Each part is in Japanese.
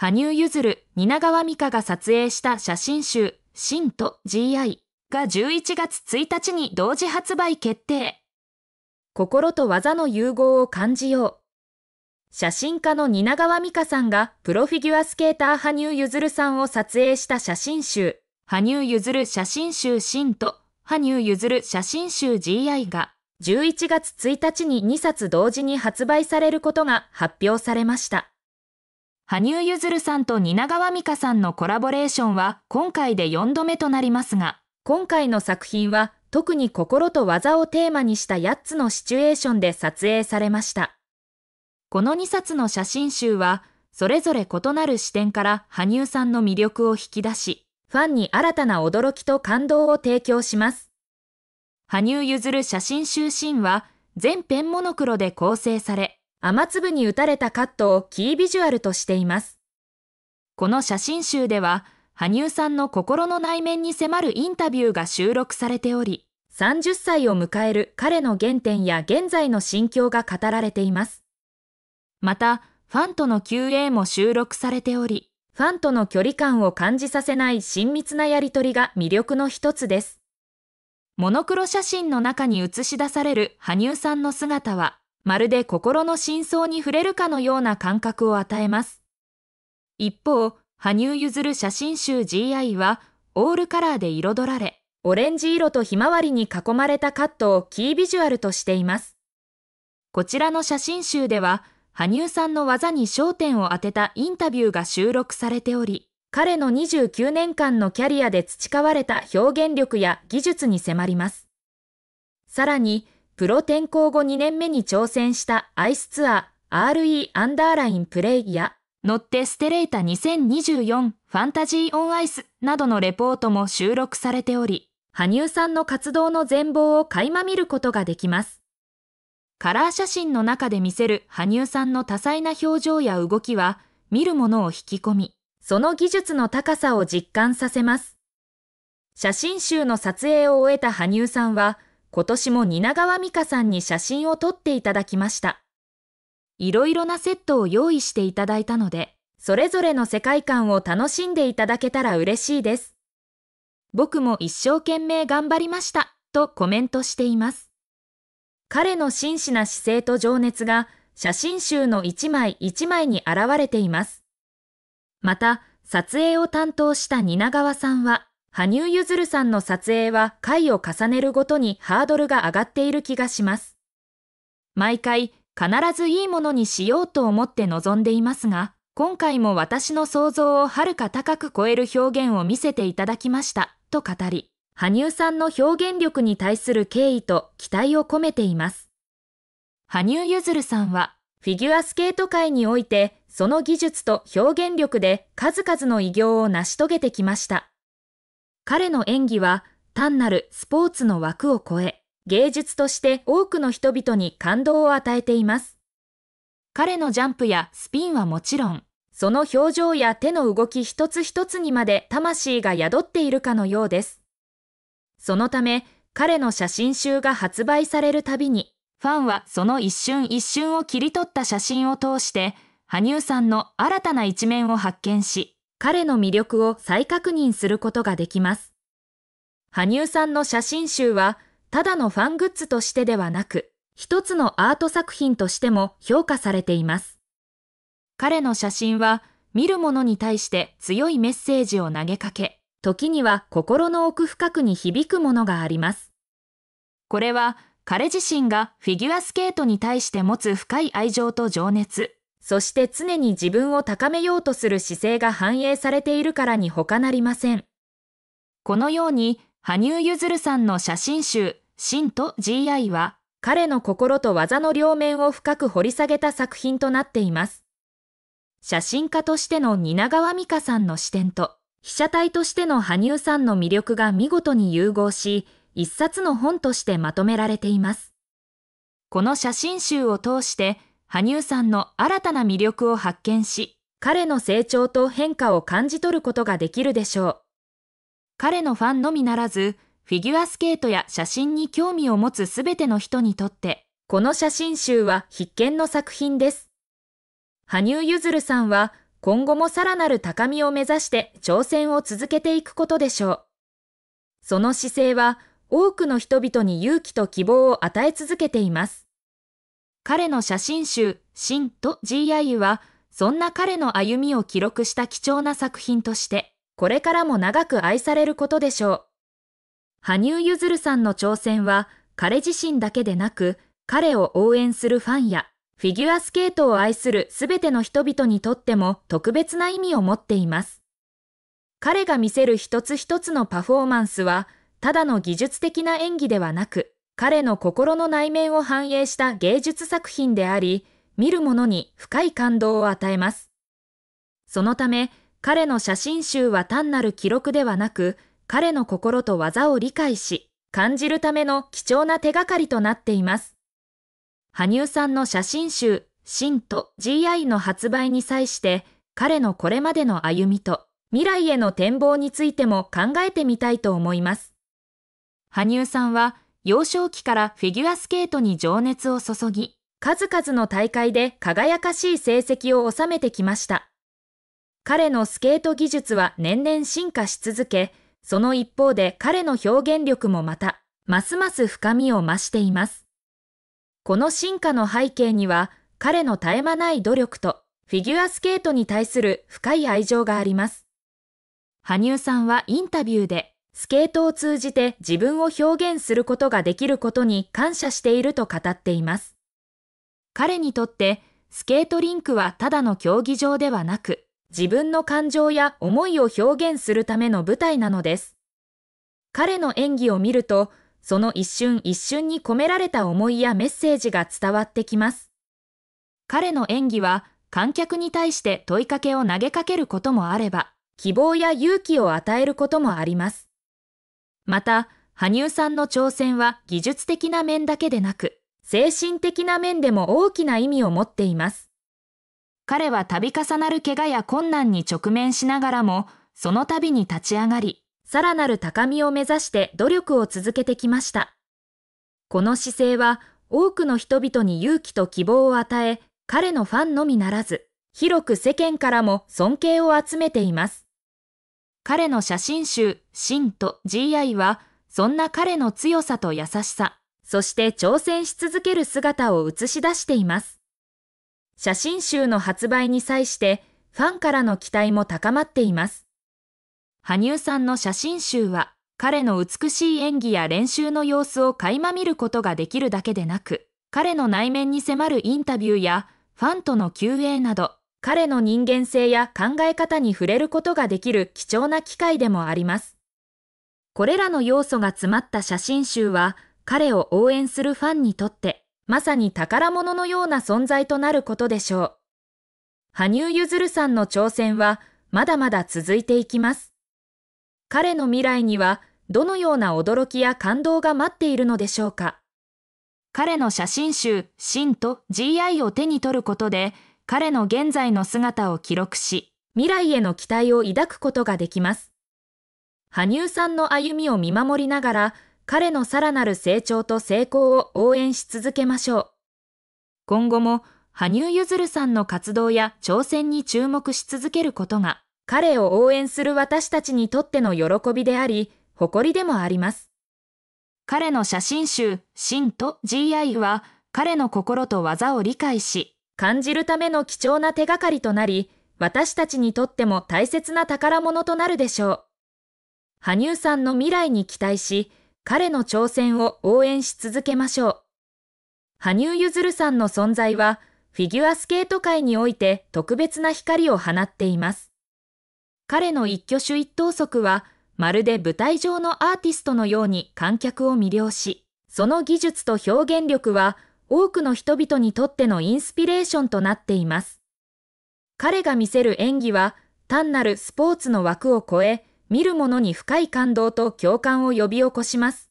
羽生結弦、蜷川美香が撮影した写真集、シンと GI が11月1日に同時発売決定。心と技の融合を感じよう。写真家の蜷川美香さんがプロフィギュアスケーター羽生結弦さんを撮影した写真集、羽生結弦写真集シンと羽生結弦写真集 GI が11月1日に2冊同時に発売されることが発表されました。羽生結弦さんと蜷川美香さんのコラボレーションは今回で4度目となりますが、今回の作品は特に心と技をテーマにした8つのシチュエーションで撮影されました。この2冊の写真集は、それぞれ異なる視点から羽生さんの魅力を引き出し、ファンに新たな驚きと感動を提供します。羽生結弦写真集シーンは、全編モノクロで構成され、雨粒に打たれたカットをキービジュアルとしています。この写真集では、羽生さんの心の内面に迫るインタビューが収録されており、30歳を迎える彼の原点や現在の心境が語られています。また、ファンとの QA も収録されており、ファンとの距離感を感じさせない親密なやりとりが魅力の一つです。モノクロ写真の中に映し出される羽生さんの姿はまるで心の真相に触れるかのような感覚を与えます。一方、羽生結弦写真集 GI は、オールカラーで彩られ、オレンジ色とひまわりに囲まれたカットをキービジュアルとしています。こちらの写真集では、羽生さんの技に焦点を当てたインタビューが収録されており、彼の29年間のキャリアで培われた表現力や技術に迫ります。さらに、プロ転向後2年目に挑戦したアイスツアー RE アンダーラインプレイや乗ってステレータ2024ファンタジーオンアイスなどのレポートも収録されており、羽生さんの活動の全貌を垣間見ることができます。カラー写真の中で見せる羽生さんの多彩な表情や動きは、見るものを引き込み、その技術の高さを実感させます。写真集の撮影を終えた羽生さんは、今年も蜷川美香さんに写真を撮っていただきました。いろいろなセットを用意していただいたので、それぞれの世界観を楽しんでいただけたら嬉しいです。僕も一生懸命頑張りました、とコメントしています。彼の真摯な姿勢と情熱が写真集の一枚一枚に現れています。また、撮影を担当した蜷川さんは、羽生結弦さんの撮影は回を重ねるごとにハードルが上がっている気がします。毎回必ずいいものにしようと思って臨んでいますが、今回も私の想像をはるか高く超える表現を見せていただきました、と語り、羽生さんの表現力に対する敬意と期待を込めています。羽生結弦さんは、フィギュアスケート界において、その技術と表現力で数々の偉業を成し遂げてきました。彼の演技は単なるスポーツの枠を超え、芸術として多くの人々に感動を与えています。彼のジャンプやスピンはもちろん、その表情や手の動き一つ一つにまで魂が宿っているかのようです。そのため、彼の写真集が発売されるたびに、ファンはその一瞬一瞬を切り取った写真を通して、羽生さんの新たな一面を発見し、彼の魅力を再確認することができます。羽生さんの写真集は、ただのファングッズとしてではなく、一つのアート作品としても評価されています。彼の写真は、見る者に対して強いメッセージを投げかけ、時には心の奥深くに響くものがあります。これは彼自身がフィギュアスケートに対して持つ深い愛情と情熱、そして常に自分を高めようとする姿勢が反映されているからに他なりません。このように、羽生結弦さんの写真集、真と GI は、彼の心と技の両面を深く掘り下げた作品となっています。写真家としての蜷川美香さんの視点と、被写体としての羽生さんの魅力が見事に融合し、一冊の本としてまとめられています。この写真集を通して、羽生さんの新たな魅力を発見し、彼の成長と変化を感じ取ることができるでしょう。彼のファンのみならず、フィギュアスケートや写真に興味を持つすべての人にとって、この写真集は必見の作品です。羽生結弦さんは今後もさらなる高みを目指して挑戦を続けていくことでしょう。その姿勢は多くの人々に勇気と希望を与え続けています。彼の写真集、シンと GIU は、そんな彼の歩みを記録した貴重な作品として、これからも長く愛されることでしょう。羽生結弦さんの挑戦は、彼自身だけでなく、彼を応援するファンや、フィギュアスケートを愛する全ての人々にとっても特別な意味を持っています。彼が見せる一つ一つのパフォーマンスは、ただの技術的な演技ではなく、彼の心の内面を反映した芸術作品であり、見る者に深い感動を与えます。そのため、彼の写真集は単なる記録ではなく、彼の心と技を理解し、感じるための貴重な手がかりとなっています。羽生さんの写真集、真と GI の発売に際して、彼のこれまでの歩みと未来への展望についても考えてみたいと思います。羽生さんは幼少期からフィギュアスケートに情熱を注ぎ、数々の大会で輝かしい成績を収めてきました。彼のスケート技術は年々進化し続け、その一方で彼の表現力もまた、ますます深みを増しています。この進化の背景には、彼の絶え間ない努力と、フィギュアスケートに対する深い愛情があります。羽生さんはインタビューで、スケートを通じて自分を表現することができることに感謝していると語っています。彼にとってスケートリンクはただの競技場ではなく、自分の感情や思いを表現するための舞台なのです。彼の演技を見ると、その一瞬一瞬に込められた思いやメッセージが伝わってきます。彼の演技は観客に対して問いかけを投げかけることもあれば、希望や勇気を与えることもあります。また、羽生さんの挑戦は技術的な面だけでなく、精神的な面でも大きな意味を持っています。彼は度重なる怪我や困難に直面しながらも、その度に立ち上がり、さらなる高みを目指して努力を続けてきました。この姿勢は多くの人々に勇気と希望を与え、彼のファンのみならず、広く世間からも尊敬を集めています。彼の写真集、シンと GI は、そんな彼の強さと優しさ、そして挑戦し続ける姿を映し出しています。写真集の発売に際して、ファンからの期待も高まっています。羽生さんの写真集は、彼の美しい演技や練習の様子を垣間見ることができるだけでなく、彼の内面に迫るインタビューや、ファンとの QA など、彼の人間性や考え方に触れることができる貴重な機会でもあります。これらの要素が詰まった写真集は、彼を応援するファンにとって、まさに宝物のような存在となることでしょう。羽生結弦さんの挑戦は、まだまだ続いていきます。彼の未来には、どのような驚きや感動が待っているのでしょうか。彼の写真集、真と GI を手に取ることで、彼の現在の姿を記録し、未来への期待を抱くことができます。羽生さんの歩みを見守りながら、彼のさらなる成長と成功を応援し続けましょう。今後も、羽生結弦さんの活動や挑戦に注目し続けることが、彼を応援する私たちにとっての喜びであり、誇りでもあります。彼の写真集、真と GI は、彼の心と技を理解し、感じるための貴重な手がかりとなり、私たちにとっても大切な宝物となるでしょう。羽生さんの未来に期待し、彼の挑戦を応援し続けましょう。羽生結弦さんの存在は、フィギュアスケート界において特別な光を放っています。彼の一挙手一投足は、まるで舞台上のアーティストのように観客を魅了し、その技術と表現力は多くの人々にとってのインスピレーションとなっています。彼が見せる演技は単なるスポーツの枠を超え、見る者に深い感動と共感を呼び起こします。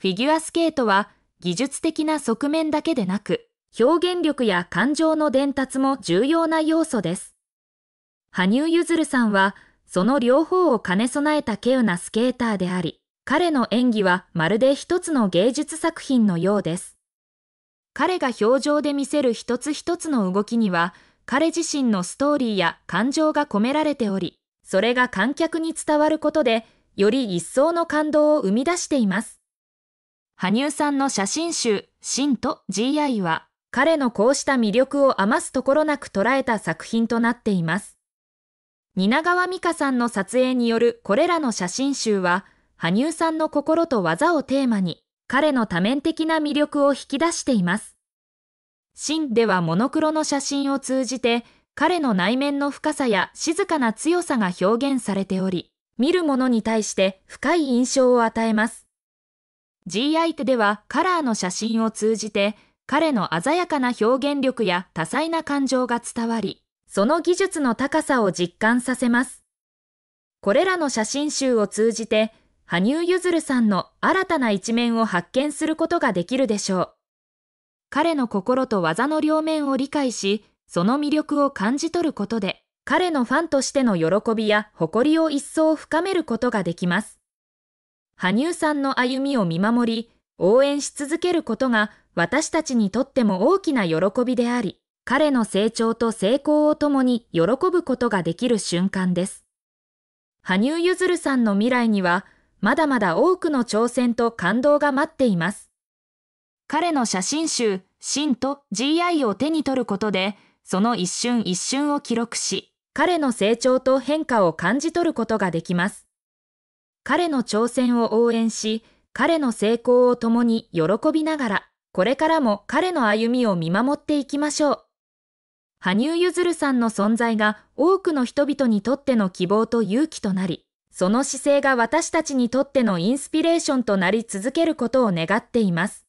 フィギュアスケートは技術的な側面だけでなく、表現力や感情の伝達も重要な要素です。羽生結弦さんは、その両方を兼ね備えたケウなスケーターであり、彼の演技はまるで一つの芸術作品のようです。彼が表情で見せる一つ一つの動きには、彼自身のストーリーや感情が込められており、それが観客に伝わることで、より一層の感動を生み出しています。羽生さんの写真集、シンと GI は、彼のこうした魅力を余すところなく捉えた作品となっています。蜷川美香さんの撮影によるこれらの写真集は、羽生さんの心と技をテーマに、彼の多面的な魅力を引き出しています。シンではモノクロの写真を通じて、彼の内面の深さや静かな強さが表現されており、見る者に対して深い印象を与えます。G 相手ではカラーの写真を通じて、彼の鮮やかな表現力や多彩な感情が伝わり、その技術の高さを実感させます。これらの写真集を通じて、羽生結弦さんの新たな一面を発見することができるでしょう。彼の心と技の両面を理解し、その魅力を感じ取ることで、彼のファンとしての喜びや誇りを一層深めることができます。羽生さんの歩みを見守り、応援し続けることが私たちにとっても大きな喜びであり、彼の成長と成功を共に喜ぶことができる瞬間です。羽生結弦さんの未来には、まだまだ多くの挑戦と感動が待っています。彼の写真集、真と GI を手に取ることで、その一瞬一瞬を記録し、彼の成長と変化を感じ取ることができます。彼の挑戦を応援し、彼の成功を共に喜びながら、これからも彼の歩みを見守っていきましょう。羽生結弦さんの存在が多くの人々にとっての希望と勇気となり、その姿勢が私たちにとってのインスピレーションとなり続けることを願っています。